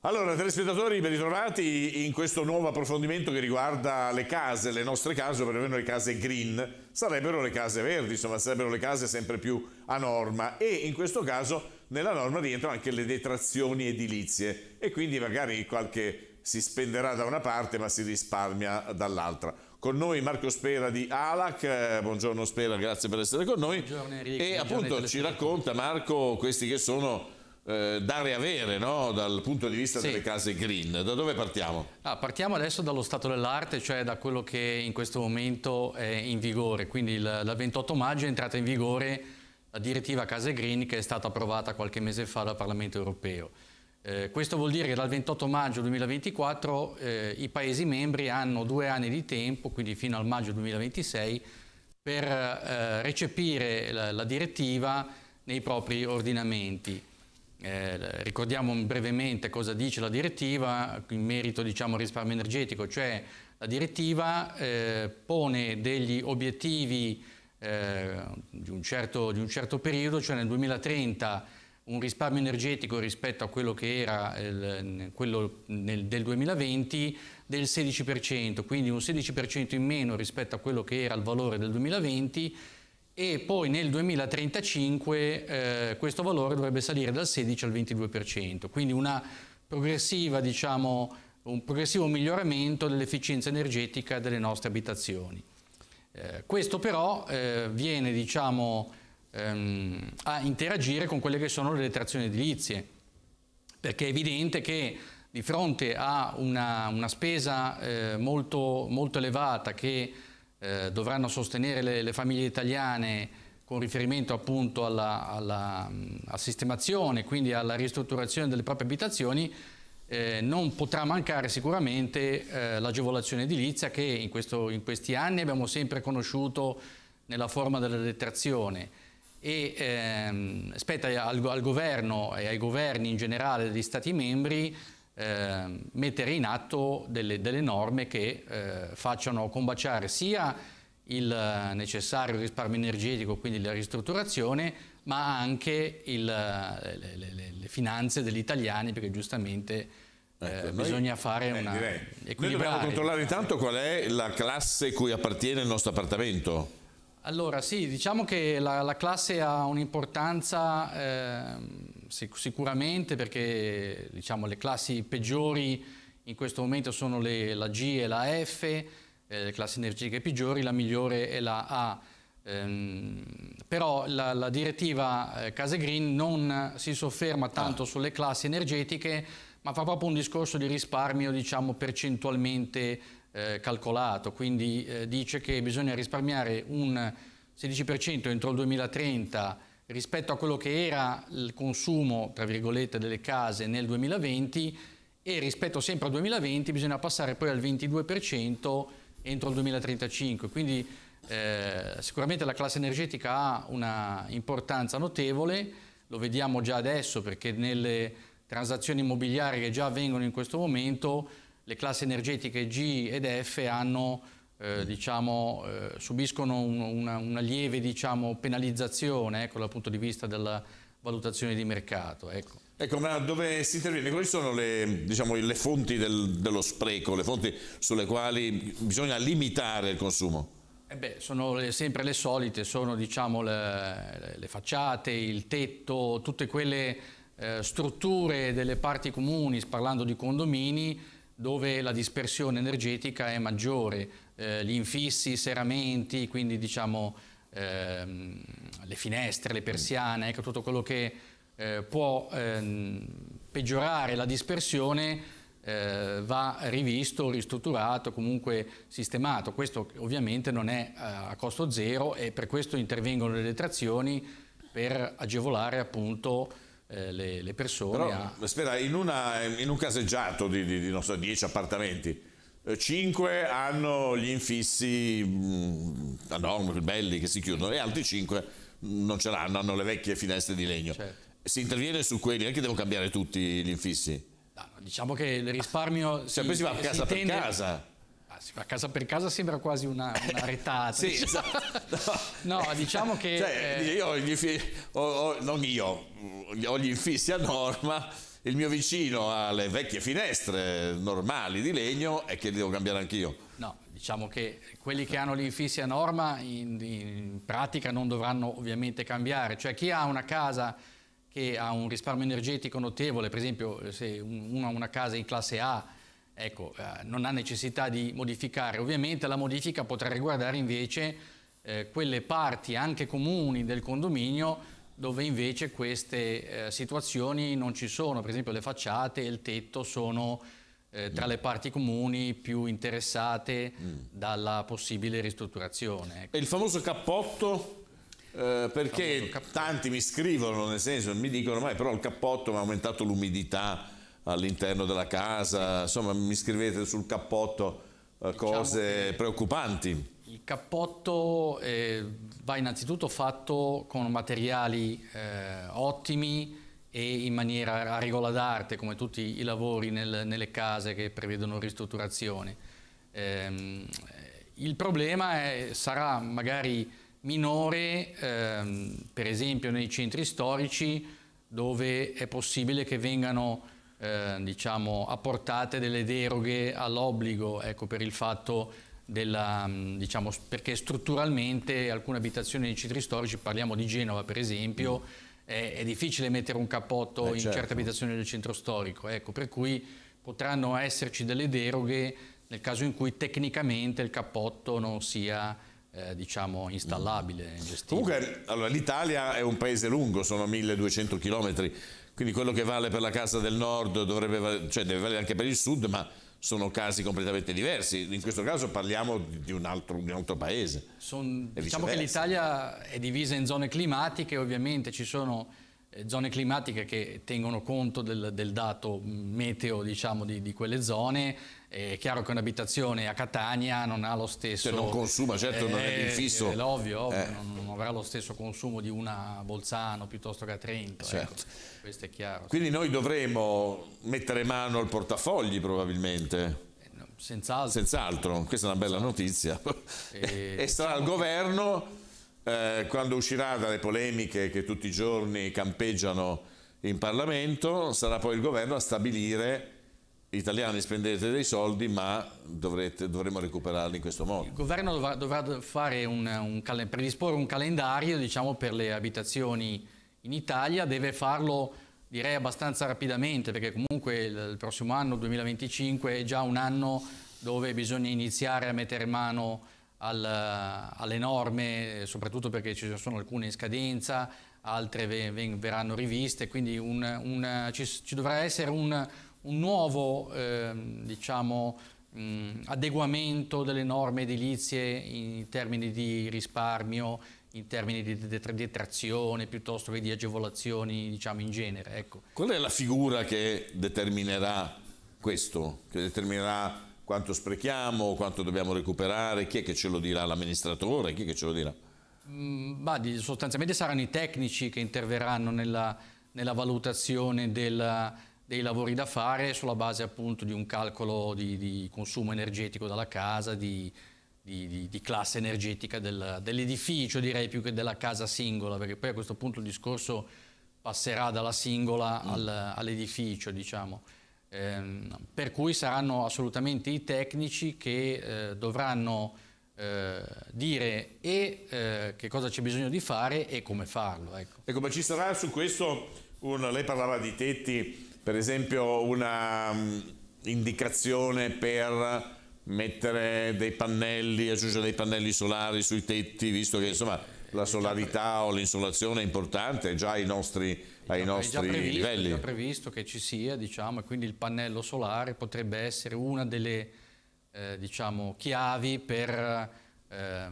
Allora, telespettatori, ben ritrovati in questo nuovo approfondimento che riguarda le case, le nostre case, o perlomeno le case green, sarebbero le case verdi, insomma, sarebbero le case sempre più a norma e in questo caso nella norma rientrano anche le detrazioni edilizie e quindi magari qualche si spenderà da una parte ma si risparmia dall'altra. Con noi Marco Spera di ALAC, eh, buongiorno Spera, grazie per essere con noi. Buongiorno Enrico. E buongiorno appunto ci racconta Marco questi che sono eh, dare e avere no? dal punto di vista sì. delle case green. Da dove partiamo? Ah, partiamo adesso dallo stato dell'arte, cioè da quello che in questo momento è in vigore. Quindi il, dal 28 maggio è entrata in vigore la direttiva Case Green che è stata approvata qualche mese fa dal Parlamento europeo. Eh, questo vuol dire che dal 28 maggio 2024 eh, i Paesi membri hanno due anni di tempo, quindi fino al maggio 2026, per eh, recepire la, la direttiva nei propri ordinamenti. Eh, ricordiamo brevemente cosa dice la direttiva in merito diciamo, al risparmio energetico, cioè la direttiva eh, pone degli obiettivi eh, di, un certo, di, un certo, periodo, cioè nel 2030 un risparmio energetico rispetto a quello che era eh, il, quello nel, del 2020 del 16%, quindi un 16% in meno rispetto a quello che era il valore del 2020 e poi nel 2035 eh, questo valore dovrebbe salire dal 16 al 22%, quindi diciamo, un progressivo miglioramento dell'efficienza energetica delle nostre abitazioni. Eh, questo però eh, viene diciamo, ehm, a interagire con quelle che sono le detrazioni edilizie, perché è evidente che di fronte a una, una spesa eh, molto, molto elevata che eh, dovranno sostenere le, le, famiglie italiane con riferimento appunto alla, alla, alla sistemazione, quindi alla ristrutturazione delle proprie abitazioni, eh, non potrà mancare sicuramente eh, l'agevolazione edilizia che in, questo, in, questi anni abbiamo sempre conosciuto nella forma della detrazione e ehm, spetta al, al governo e ai governi in generale degli stati membri eh, mettere in atto delle, delle norme che eh, facciano combaciare sia il eh, necessario risparmio energetico, quindi la ristrutturazione, ma anche il, eh, le, le, le, finanze degli italiani, perché giustamente eh, Ecco, eh, bisogna fare eh, una direi. Noi dobbiamo controllare intanto qual è la classe cui appartiene il nostro appartamento. Allora sì, diciamo che la, la classe ha un'importanza eh, sic sicuramente perché diciamo, le classi peggiori in questo momento sono le, la G e la F, eh, le classi energetiche peggiori, la migliore è la A. Ehm, però la, la direttiva eh, Case Green non si sofferma tanto ah. sulle classi energetiche, ma fa proprio un discorso di risparmio diciamo, percentualmente eh, calcolato, quindi eh, dice che bisogna risparmiare un 16% entro il 2030 rispetto a quello che era il consumo, tra virgolette, delle case nel 2020 e rispetto sempre al 2020 bisogna passare poi al 22% entro il 2035. Quindi eh, sicuramente la classe energetica ha una importanza notevole, lo vediamo già adesso perché nelle transazioni immobiliari che già avvengono in questo momento le classi energetiche G ed F hanno eh, diciamo, eh, subiscono un, una, una, lieve diciamo, penalizzazione ecco, dal punto di vista della valutazione di mercato. Ecco. Ecco, ma dove si interviene? Quali sono le, diciamo, le fonti del, dello spreco, le fonti sulle quali bisogna limitare il consumo? Eh beh, sono le, sempre le solite, sono diciamo, le, le, facciate, il tetto, tutte quelle eh, strutture delle parti comuni, parlando di condomini, dove la dispersione energetica è maggiore, eh, gli infissi, i seramenti, quindi diciamo ehm, le finestre, le persiane, ecco, tutto quello che eh, può ehm, peggiorare la dispersione eh, va rivisto, ristrutturato, comunque sistemato. Questo ovviamente non è eh, a costo zero e per questo intervengono le detrazioni per agevolare appunto eh, le, le, persone. Però, a... Aspetta, in, una, in, un caseggiato di, di, di so, 10 appartamenti, 5 eh, hanno gli infissi mh, mm, no, belli che si chiudono e altri 5 mm, non ce l'hanno, hanno le vecchie finestre di legno. Certo. Si interviene su quelli, non è che devo cambiare tutti gli infissi. No, diciamo che il risparmio... Cioè, si, poi si va a casa si per tende... casa fa casa per casa sembra quasi una, una retata. sì, diciamo. esatto. No. no, diciamo che... Cioè, eh... io gli fi... ho, ho, non io, ho gli infissi a norma, il mio vicino ha le vecchie finestre normali di legno e che devo cambiare anch'io. No, diciamo che quelli che hanno gli infissi a norma in, in pratica non dovranno ovviamente cambiare. Cioè chi ha una casa che ha un risparmio energetico notevole, per esempio se uno ha una casa in classe A Ecco, eh, non ha necessità di modificare. Ovviamente la modifica potrà riguardare invece eh, quelle parti anche comuni del condominio dove invece queste eh, situazioni non ci sono, per esempio le facciate e il tetto sono eh, tra mm. le parti comuni più interessate mm. dalla possibile ristrutturazione. Ecco. Il famoso cappotto, eh, perché famoso cappotto. tanti mi scrivono, nel senso, mi dicono, ma però il cappotto mi ha aumentato l'umidità all'interno della casa, insomma mi scrivete sul cappotto eh, diciamo cose diciamo preoccupanti. Il cappotto eh, va innanzitutto fatto con materiali eh, ottimi e in maniera a regola d'arte come tutti i lavori nel, nelle case che prevedono ristrutturazioni. Ehm, il problema è, sarà magari minore ehm, per esempio nei centri storici dove è possibile che vengano eh, diciamo, apportate delle deroghe all'obbligo ecco, per il fatto della, mm, diciamo, perché strutturalmente alcune abitazioni nei centri storici, parliamo di Genova per esempio, mm. è, è, difficile mettere un cappotto eh in certo. certe abitazioni del centro storico, ecco, per cui potranno esserci delle deroghe nel caso in cui tecnicamente il cappotto non sia eh, diciamo installabile. Mm. Gestibile. Comunque allora, l'Italia è un paese lungo, sono 1200 chilometri quindi quello che vale per la casa del nord dovrebbe, cioè deve valere anche per il sud, ma sono casi completamente diversi. In questo caso parliamo di un altro, di un altro paese. Son, diciamo che l'Italia è divisa in zone climatiche, ovviamente ci sono eh, zone climatiche che tengono conto del, del dato meteo diciamo, di, di, quelle zone. È chiaro che un'abitazione a Catania non ha lo stesso... Cioè non consuma, certo, non è eh, fisso. È ovvio, eh. non, avrà lo stesso consumo di una a Bolzano piuttosto che a Trento. Ecco. Certo. Ecco, questo è chiaro. Quindi noi dovremo mettere mano al portafogli probabilmente. Eh, senz'altro. Senz'altro, questa è una bella notizia. E, e sarà diciamo il governo eh, quando uscirà dalle polemiche che tutti i giorni campeggiano in Parlamento, sarà poi il governo a stabilire italiani spendete dei soldi ma dovrete, dovremo recuperarli in questo modo. Il governo dovrà, dovrà un, un, predisporre un calendario diciamo, per le abitazioni in Italia, deve farlo direi abbastanza rapidamente perché comunque il, il prossimo anno, 2025, è già un anno dove bisogna iniziare a mettere mano al, alle norme, soprattutto perché ci sono alcune in scadenza, altre verranno riviste, quindi un, un, ci, ci, dovrà essere un, un nuovo eh, diciamo, mh, adeguamento delle norme edilizie in termini di risparmio, in termini di detrazione piuttosto che di agevolazioni diciamo, in genere. Ecco. Qual è la figura che determinerà questo, che determinerà quanto sprechiamo, quanto dobbiamo recuperare, chi è che ce lo dirà l'amministratore, chi è che ce lo dirà? Mm, ma sostanzialmente saranno i tecnici che interverranno nella, nella valutazione del, dei lavori da fare sulla base appunto di un calcolo di, di consumo energetico dalla casa, di, di, di classe energetica del, dell'edificio direi più che della casa singola, perché poi a questo punto il discorso passerà dalla singola mm. al, all'edificio diciamo. Ehm, per cui saranno assolutamente i tecnici che eh, dovranno eh, dire e eh, che cosa c'è bisogno di fare e come farlo. Ecco. ecco, ma ci sarà su questo, un, lei parlava di tetti, per esempio una um, indicazione per mettere dei pannelli, aggiungere dei pannelli solari sui tetti, visto che insomma la solarità o l'insolazione è importante, già i nostri ai diciamo, nostri già previsto, livelli. È previsto che ci sia, diciamo, e quindi il pannello solare potrebbe essere una delle eh, diciamo, chiavi per eh,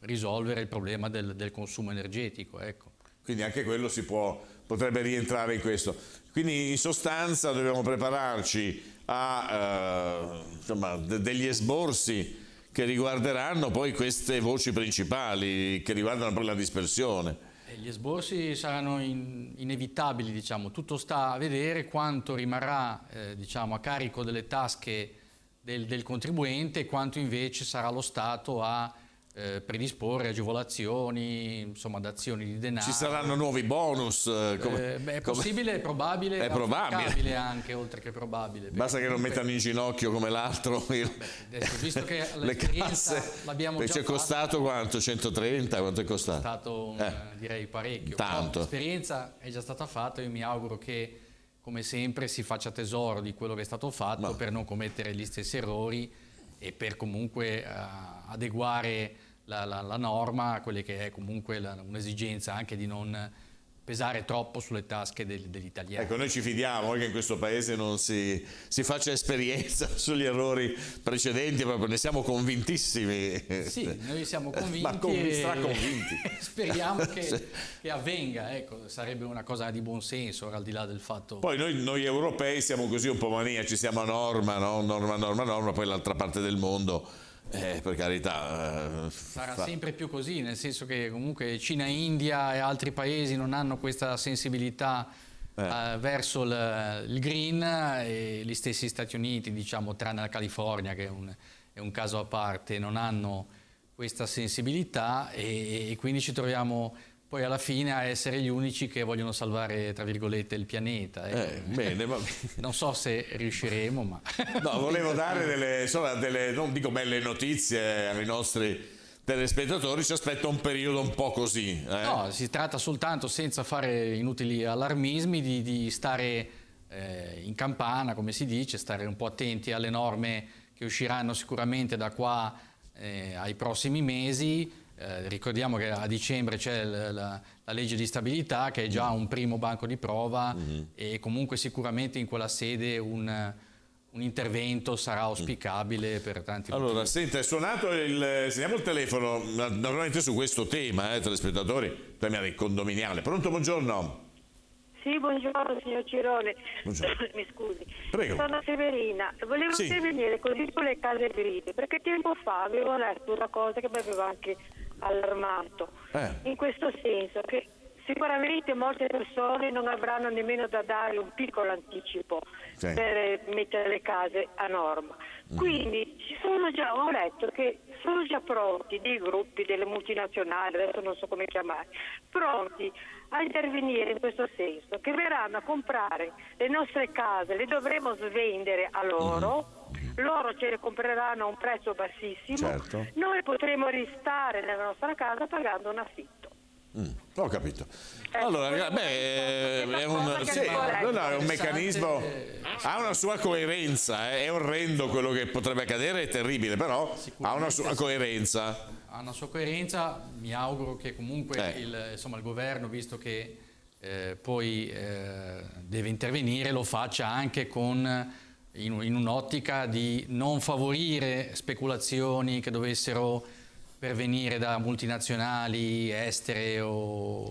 risolvere il problema del, del consumo energetico. Ecco. Quindi anche quello può, potrebbe rientrare in questo. Quindi in sostanza dobbiamo prepararci a eh, insomma, degli esborsi che riguarderanno poi queste voci principali che riguardano proprio la dispersione. Eh, gli esborsi saranno in, inevitabili, diciamo. tutto sta a vedere quanto rimarrà eh, diciamo, a carico delle tasche del, del contribuente e quanto invece sarà lo Stato a eh, predisporre agevolazioni, insomma, dazioni di denaro. Ci saranno nuovi bonus? Eh, eh, come, eh, beh, è possibile, come... è probabile, è probabile anche, oltre che probabile. Basta che comunque... mettano in ginocchio come l'altro. Io... Beh, adesso, visto che le casse l'abbiamo già ci è costato fatta, quanto? 130? Quanto è costato? È stato un, eh. direi parecchio. Tanto. L'esperienza è già stata fatta, io mi auguro che come sempre si faccia tesoro di quello che è stato fatto Ma... per non commettere gli stessi errori e per comunque eh, adeguare la, la, la norma a quelle che è comunque un'esigenza anche di non pesare troppo sulle tasche degli, degli, italiani. Ecco, noi ci fidiamo eh, che in questo paese non si, si faccia esperienza sugli errori precedenti, proprio ne siamo convintissimi. Sì, noi siamo eh, convinti. Ma con, straconvinti. speriamo che, sì. che avvenga, ecco, sarebbe una cosa di buon senso, al di là del fatto... Poi noi, noi europei siamo così un po' mania, ci siamo a norma, no? norma, norma, norma, poi l'altra parte del mondo eh, per carità. Eh, Sarà fa... sempre più così, nel senso che comunque Cina, India e altri paesi non hanno questa sensibilità eh. eh. verso il, il, green e gli stessi Stati Uniti, diciamo, tranne la California che è un, è un caso a parte, non hanno questa sensibilità e, e quindi ci troviamo poi alla fine a essere gli unici che vogliono salvare, tra virgolette, il pianeta. Eh. Eh, bene, va Non so se riusciremo, ma... No, volevo dare delle, insomma, delle, non dico belle notizie ai nostri telespettatori, ci aspetta un periodo un po' così. Eh. No, si tratta soltanto, senza fare inutili allarmismi, di, di stare eh, in campana, come si dice, stare un po' attenti alle norme che usciranno sicuramente da qua eh, ai prossimi mesi, eh, ricordiamo che a dicembre c'è la, la, legge di stabilità che è già mm. un primo banco di prova mm -hmm. e comunque sicuramente in quella sede un, un intervento sarà auspicabile mm. per tanti allora, motivi. senta, è suonato il... segniamo il telefono, naturalmente su questo tema, eh, telespettatori, tema del condominiale. Pronto, buongiorno. Sì, buongiorno signor Cirone, buongiorno. mi scusi, Prego. sono Severina, volevo sì. così sulle case grigie, perché tempo fa avevo letto una cosa che mi aveva anche allarmato. Eh. In questo senso che Sicuramente molte persone non avranno nemmeno da dare un piccolo anticipo sì. per eh, mettere le case a norma. Mm. Quindi ci sono già, ho letto che sono già pronti dei gruppi delle multinazionali, adesso non so come chiamare, pronti a intervenire in questo senso, che verranno a comprare le nostre case, le dovremo svendere a loro. Mm. loro ce le compreranno a un prezzo bassissimo, certo. noi potremo restare nella nostra casa pagando un affitto. Mm, ho capito. Eh, allora, beh, è eh, un, sì, no, no, un meccanismo, esatto. ha una sua coerenza, eh, è orrendo quello che potrebbe accadere, è terribile, però ha una sua coerenza. Ha una sua coerenza, mi auguro che comunque eh. il, insomma, il, governo, visto che eh, poi deve intervenire, lo faccia anche con in, in un'ottica di non favorire speculazioni che dovessero per venire da multinazionali estere o,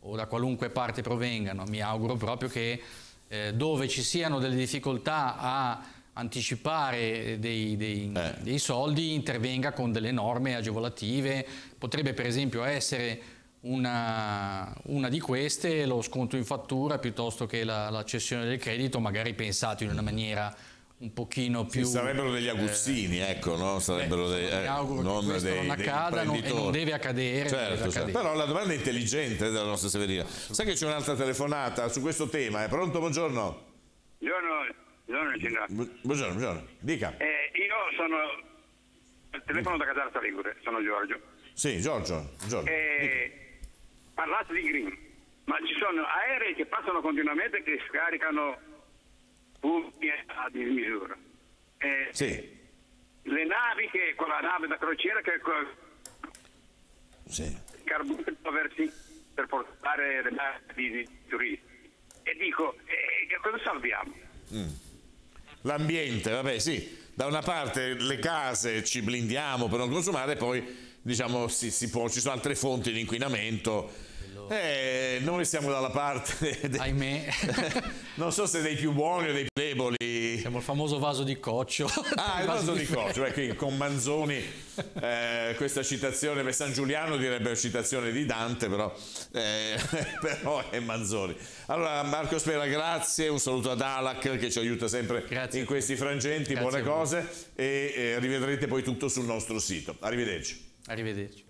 o da qualunque parte provengano. Mi auguro proprio che eh, dove ci siano delle difficoltà a anticipare dei, dei, eh. dei, soldi intervenga con delle norme agevolative. Potrebbe per esempio essere una, una di queste lo sconto in fattura piuttosto che la, la cessione del credito, magari pensato in una maniera un pochino più... Sì, sarebbero degli aguzzini, eh, ecco, no? sarebbero beh, dei, eh, non questo dei, non accada non, e non deve accadere. Certo, deve certo. Però la domanda è intelligente della nostra Severina. Sai che c'è un'altra telefonata su questo tema? È eh? pronto? Buongiorno. Buongiorno, buongiorno Buongiorno, buongiorno. Dica. Eh, io sono... il Telefono da Casarta Ligure, sono Giorgio. Sì, Giorgio. Giorgio. Eh, parlate di green, ma ci sono aerei che passano continuamente che scaricano un'unità di misura. Eh, sì. Le navi che con la nave da crociera che con... sì. carburante per portare le navi di turisti. E dico, eh, cosa salviamo? Mm. L'ambiente, vabbè, sì. Da una parte le case ci blindiamo per non consumare, poi diciamo si, si può, ci sono altre fonti di inquinamento. Eh, noi siamo dalla parte de... ahimè non so se dei più buoni o dei più deboli. Siamo il famoso vaso di coccio. Ah, il vaso, di, di coccio, beh, con Manzoni eh, questa citazione, per San Giuliano direbbe citazione di Dante, però, eh, però è Manzoni. Allora Marco Spera, grazie, un saluto ad Alac che ci aiuta sempre grazie. in questi frangenti, grazie buone cose e eh, rivedrete poi tutto sul nostro sito. Arrivederci. Arrivederci.